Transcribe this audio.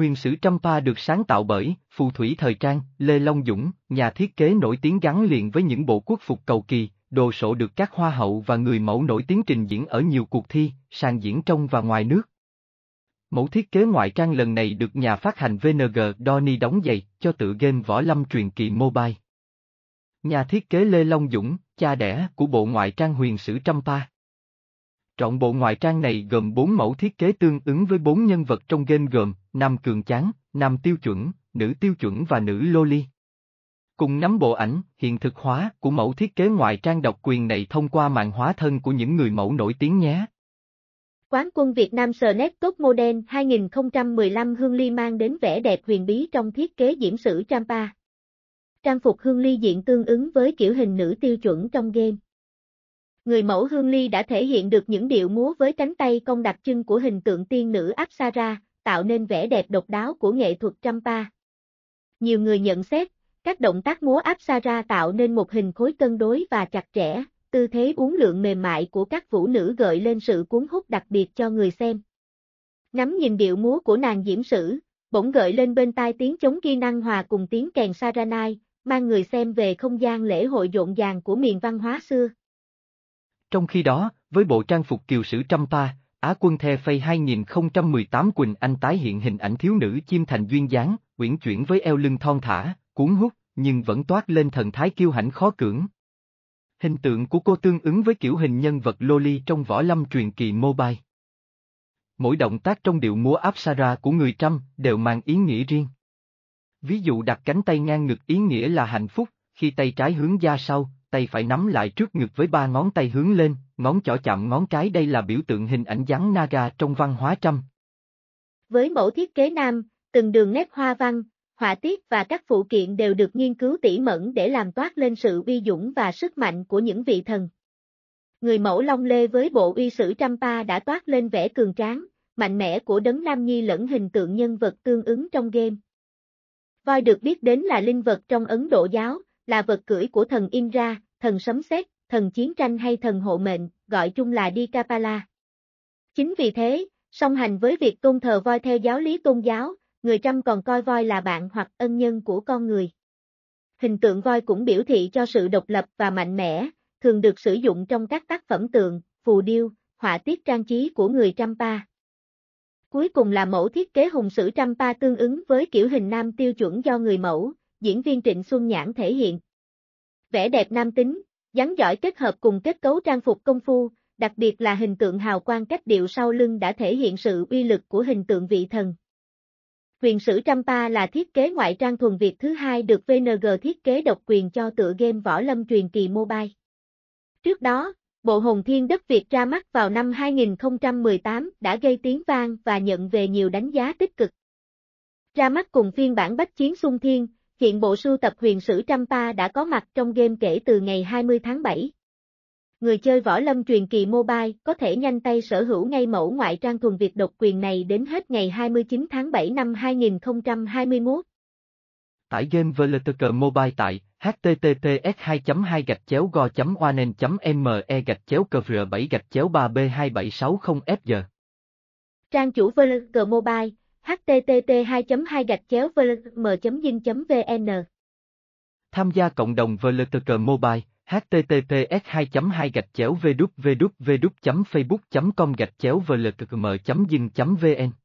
Huyền sử trăm pa được sáng tạo bởi phù thủy thời trang Lê Long Dũng, nhà thiết kế nổi tiếng gắn liền với những bộ quốc phục cầu kỳ, đồ sộ được các hoa hậu và người mẫu nổi tiếng trình diễn ở nhiều cuộc thi, sàn diễn trong và ngoài nước. Mẫu thiết kế ngoại trang lần này được nhà phát hành VNG Donny đóng giày cho tự game Võ Lâm truyền kỳ mobile. Nhà thiết kế Lê Long Dũng, cha đẻ của bộ ngoại trang huyền sử trăm pa. Trọn bộ ngoại trang này gồm 4 mẫu thiết kế tương ứng với 4 nhân vật trong game gồm nam cường chán, nam tiêu chuẩn, nữ tiêu chuẩn và nữ loli. Cùng nắm bộ ảnh, hiện thực hóa của mẫu thiết kế ngoại trang độc quyền này thông qua mạng hóa thân của những người mẫu nổi tiếng nhé. Quán quân Việt Nam Snet Top Model 2015 Hương Ly mang đến vẻ đẹp huyền bí trong thiết kế diễm sử Champa. Trang phục Hương Ly diện tương ứng với kiểu hình nữ tiêu chuẩn trong game. Người mẫu Hương Ly đã thể hiện được những điệu múa với cánh tay cong đặc trưng của hình tượng tiên nữ Apsara, tạo nên vẻ đẹp độc đáo của nghệ thuật trăm Champa. Nhiều người nhận xét, các động tác múa áp tạo nên một hình khối cân đối và chặt chẽ, tư thế uốn lượn mềm mại của các vũ nữ gợi lên sự cuốn hút đặc biệt cho người xem. Ngắm nhìn điệu múa của nàng diễm sử, bỗng gợi lên bên tai tiếng chống ghi năng hòa cùng tiếng kèn saranai, mang người xem về không gian lễ hội rộn ràng của miền văn hóa xưa. Trong khi đó, với bộ trang phục kiều sử trăm ta, Á quân The Phay 2018 Quỳnh Anh tái hiện hình ảnh thiếu nữ chim thành duyên dáng, uyển chuyển với eo lưng thon thả, cuốn hút, nhưng vẫn toát lên thần thái kiêu hãnh khó cưỡng. Hình tượng của cô tương ứng với kiểu hình nhân vật Loli trong võ lâm truyền kỳ mobile. Mỗi động tác trong điệu múa Apsara của người Trăm đều mang ý nghĩa riêng. Ví dụ đặt cánh tay ngang ngực ý nghĩa là hạnh phúc, khi tay trái hướng ra sau, tay phải nắm lại trước ngực với ba ngón tay hướng lên, ngón chỏ chạm ngón cái đây là biểu tượng hình ảnh rắn Naga trong văn hóa trăm. Với mẫu thiết kế nam, từng đường nét hoa văn, họa tiết và các phụ kiện đều được nghiên cứu tỉ mẩn để làm toát lên sự uy dũng và sức mạnh của những vị thần. Người mẫu Long Lê với bộ uy sử trăm pa đã toát lên vẻ cường tráng, mạnh mẽ của đấng Nam Nhi lẫn hình tượng nhân vật tương ứng trong game. Voi được biết đến là linh vật trong Ấn Độ giáo, là vật cưỡi của thần Indra, thần sấm sét, thần chiến tranh hay thần hộ mệnh, gọi chung là Di Dikapala. Chính vì thế, song hành với việc tôn thờ voi theo giáo lý tôn giáo, người trăm còn coi voi là bạn hoặc ân nhân của con người. Hình tượng voi cũng biểu thị cho sự độc lập và mạnh mẽ, thường được sử dụng trong các tác phẩm tượng, phù điêu, họa tiết trang trí của người trăm Champa. Cuối cùng là mẫu thiết kế hùng sử trăm Champa tương ứng với kiểu hình nam tiêu chuẩn do người mẫu, diễn viên Trịnh Xuân Nhãn thể hiện. Vẻ đẹp nam tính, dáng giỏi kết hợp cùng kết cấu trang phục công phu, đặc biệt là hình tượng hào quang cách điệu sau lưng đã thể hiện sự uy lực của hình tượng vị thần. Quyền sử Pa là thiết kế ngoại trang thuần Việt thứ hai được VNG thiết kế độc quyền cho tựa game võ lâm truyền kỳ mobile. Trước đó, bộ Hồn Thiên Đất Việt ra mắt vào năm 2018 đã gây tiếng vang và nhận về nhiều đánh giá tích cực. Ra mắt cùng phiên bản Bách Chiến Xung Thiên, Hiện bộ sưu tập huyền sử trăm pa đã có mặt trong game kể từ ngày 20 tháng 7. Người chơi võ lâm truyền kỳ mobile có thể nhanh tay sở hữu ngay mẫu ngoại trang thuần Việt độc quyền này đến hết ngày 29 tháng 7 năm 2021. Tải game Veletker Mobile tại https 2 2 go oanel me gạch chéo cvr 7 e gạch chéo 3 b 2760 fg Trang chủ Veletker Mobile http 2 2 gạch chéo vlm dinh vn Tham gia cộng đồng VLTK Mobile, https 2 2 gạch chéo www facebook com gạch chéo vltkm dinh vn